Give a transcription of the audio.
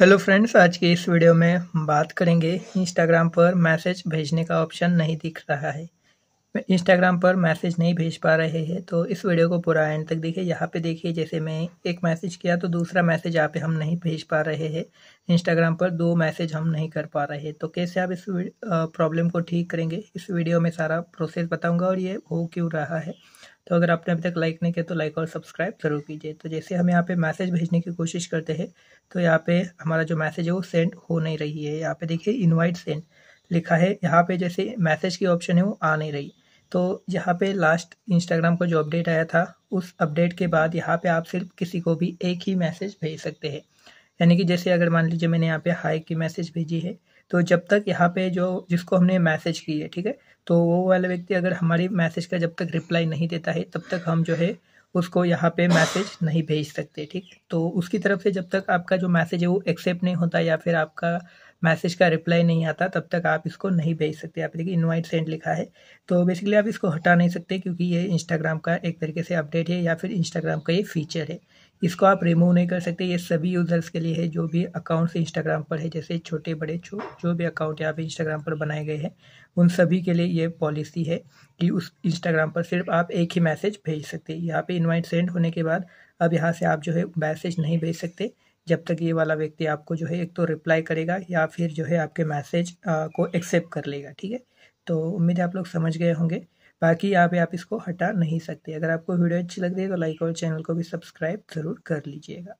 hello friends आज के इस वीडियो में हम बात करेंगे इंस्टाग्राम पर मैसेज भेजने का ऑप्शन नहीं दिख रहा है इंस्टाग्राम पर मैसेज नहीं भेज पा रहे हैं तो इस वीडियो को पूरा एंड तक देखिए यहाँ पे देखिए जैसे मैं एक मैसेज किया तो दूसरा मैसेज यहाँ पे हम नहीं भेज पा रहे हैं इंस्टाग्राम पर दो मैसेज हम नहीं कर पा रहे तो कैसे आप इस प्रॉब्लम को ठीक करेंगे इस वीडियो में सारा प्रोसेस बताऊँगा और ये हो क्यों रहा है तो अगर आपने अभी तक लाइक नहीं किया तो लाइक और सब्सक्राइब ज़रूर कीजिए तो जैसे हम यहाँ पे मैसेज भेजने की कोशिश करते हैं तो यहाँ पे हमारा जो मैसेज है वो सेंड हो नहीं रही है यहाँ पे देखिए इनवाइट सेंड लिखा है यहाँ पे जैसे मैसेज की ऑप्शन है वो आ नहीं रही तो यहाँ पे लास्ट इंस्टाग्राम का जो अपडेट आया था उस अपडेट के बाद यहाँ पे आप सिर्फ किसी को भी एक ही मैसेज भेज सकते हैं यानी कि जैसे अगर मान लीजिए मैंने यहाँ पे हाई की मैसेज भेजी है तो जब तक यहाँ पे जो जिसको हमने मैसेज की है ठीक है तो वो वाला व्यक्ति अगर हमारी मैसेज का जब तक रिप्लाई नहीं देता है तब तक हम जो है उसको यहाँ पे मैसेज नहीं भेज सकते ठीक तो उसकी तरफ से जब तक आपका जो मैसेज है वो एक्सेप्ट नहीं होता या फिर आपका मैसेज का रिप्लाई नहीं आता तब तक आप इसको नहीं भेज सकते आप देखिए इनवाइट सेंड लिखा है तो बेसिकली आप इसको हटा नहीं सकते क्योंकि ये इंस्टाग्राम का एक तरीके से अपडेट है या फिर इंस्टाग्राम का ये फीचर है इसको आप रिमूव नहीं कर सकते ये सभी यूज़र्स के लिए है जो भी अकाउंट्स इंस्टाग्राम पर है जैसे छोटे बड़े छो जो भी अकाउंट यहाँ पे इंस्टाग्राम पर बनाए गए हैं उन सभी के लिए ये पॉलिसी है कि उस इंस्टाग्राम पर सिर्फ आप एक ही मैसेज भेज सकते हैं यहाँ पे इनवाइट सेंड होने के बाद अब यहाँ से आप जो है मैसेज नहीं भेज सकते जब तक ये वाला व्यक्ति आपको जो है एक तो रिप्लाई करेगा या फिर जो है आपके मैसेज को एक्सेप्ट कर लेगा ठीक है तो उम्मीद है आप लोग समझ गए होंगे बाकी यहाँ पे आप इसको हटा नहीं सकते अगर आपको वीडियो अच्छी लग रही है तो लाइक और चैनल को भी सब्सक्राइब ज़रूर कर लीजिएगा